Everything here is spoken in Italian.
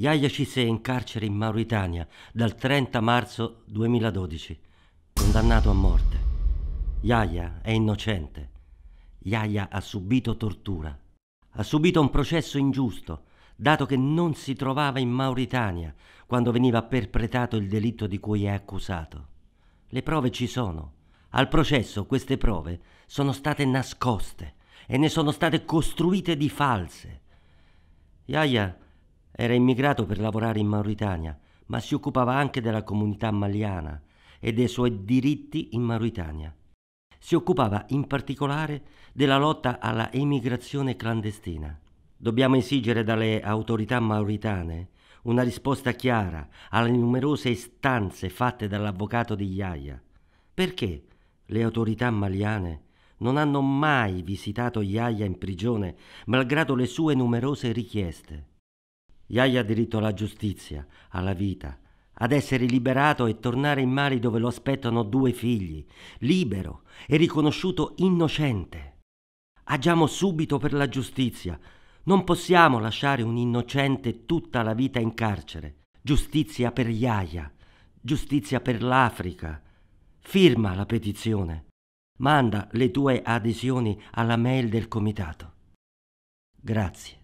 Yaya Cisse è in carcere in Mauritania dal 30 marzo 2012, condannato a morte. Yaya è innocente. Yaya ha subito tortura. Ha subito un processo ingiusto, dato che non si trovava in Mauritania quando veniva perpetrato il delitto di cui è accusato. Le prove ci sono. Al processo queste prove sono state nascoste e ne sono state costruite di false. Yaya... Era immigrato per lavorare in Mauritania, ma si occupava anche della comunità maliana e dei suoi diritti in Mauritania. Si occupava in particolare della lotta alla emigrazione clandestina. Dobbiamo esigere dalle autorità mauritane una risposta chiara alle numerose istanze fatte dall'avvocato di Iaia. Perché le autorità maliane non hanno mai visitato Iaia in prigione, malgrado le sue numerose richieste? Iaia ha diritto alla giustizia, alla vita, ad essere liberato e tornare in Mali dove lo aspettano due figli, libero e riconosciuto innocente. Agiamo subito per la giustizia. Non possiamo lasciare un innocente tutta la vita in carcere. Giustizia per Iaia, giustizia per l'Africa. Firma la petizione. Manda le tue adesioni alla mail del comitato. Grazie.